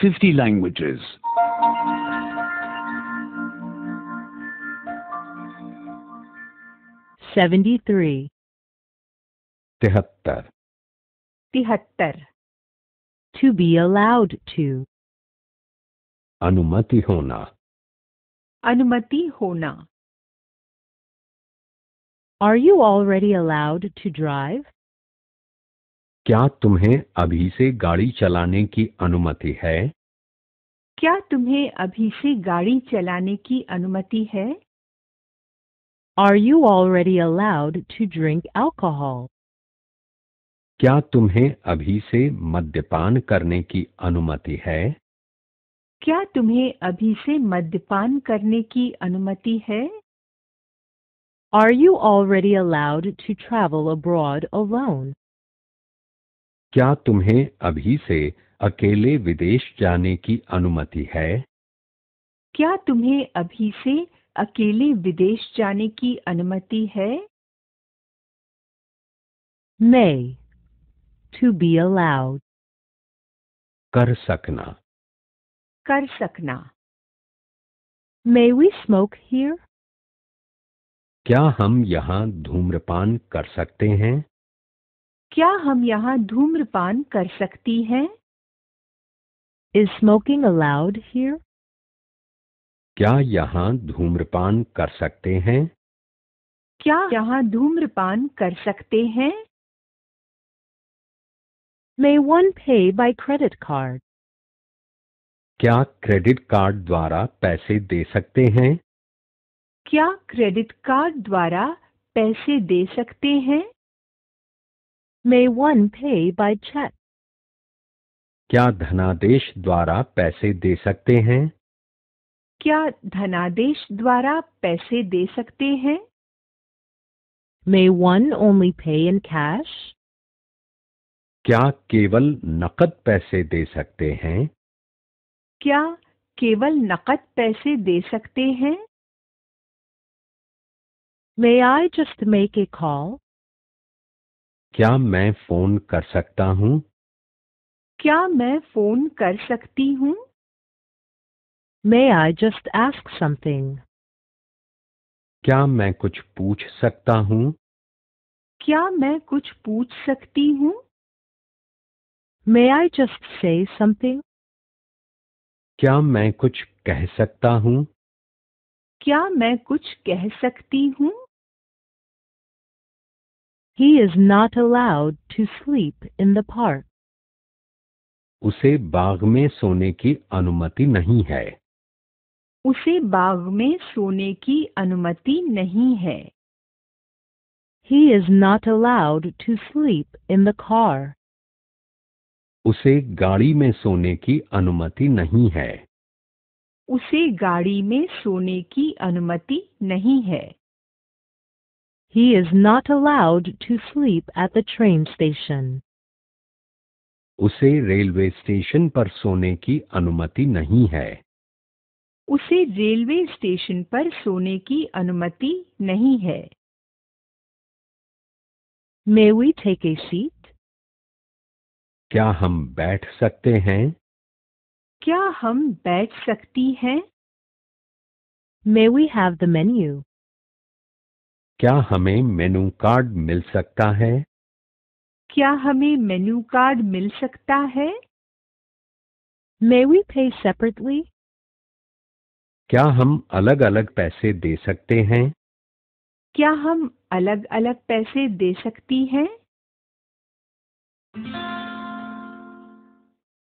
50 languages. Seventy-three. तिहत्तर To be allowed to. Anumati hona. Anumati hona. Are you already allowed to drive? क्या तुम्हें अभी से गाड़ी चलाने की अनुमति है क्या तुम्हें अभी से गाड़ी चलाने की अनुमति है are you already allowed to drink alcohol क्या तुम्हें अभी से मद्यपान करने की अनुमति है क्या तुम्हें अभी से मद्यपान करने की अनुमति है are you already allowed to travel abroad alone? क्या तुम्हें अभी से अकेले विदेश जाने की अनुमति है क्या तुम्हें अभी से अकेले विदेश जाने की अनुमति है may to be allowed कर सकना कर सकना may we smoke here क्या हम यहाँ धूम्रपान कर सकते हैं क्या हम यहाँ धूम्रपान कर सकती हैं Is smoking allowed here? क्या यहाँ धूम्रपान कर सकते हैं क्या यहाँ धूम्रपान कर सकते हैं May one pay by credit card? क्या क्रेडिट कार्ड द्वारा पैसे दे सकते हैं क्या क्रेडिट कार्ड द्वारा पैसे दे सकते हैं May one pay by check? क्या धनादेश द्वारा पैसे दे सकते हैं क्या धनादेश द्वारा पैसे दे सकते हैं May one only pay in cash? क्या केवल नकद पैसे दे सकते हैं क्या केवल नकद पैसे दे सकते हैं May I just make a call? क्या मैं फोन कर सकता हूँ क्या मैं फोन कर सकती हूँ may I just ask something क्या मैं कुछ पूछ सकता हूँ क्या मैं कुछ पूछ सकती हूँ may I just say something क्या मैं कुछ कह सकता हूँ क्या मैं कुछ कह सकती हूँ He is not allowed to sleep in the park. उसे बाग में सोने की अनुमति नहीं है उसे बाग में सोने की अनुमति नहीं है He is not allowed to sleep in the car. उसे गाड़ी में सोने की अनुमति नहीं है उसे गाड़ी में सोने की अनुमति नहीं है he is not allowed to sleep at the train station. उसे रेलवे स्टेशन पर सोने की अनुमति नहीं है उसे रेलवे स्टेशन पर सोने की अनुमति नहीं है may we take a seat क्या हम बैठ सकते हैं क्या हम बैठ सकती हैं may we have the menu क्या हमें मेनू कार्ड मिल सकता है क्या हमें मेनू कार्ड मिल सकता है मे वी पे सेपरेटली क्या हम अलग अलग पैसे दे सकते हैं क्या हम अलग अलग पैसे दे सकती हैं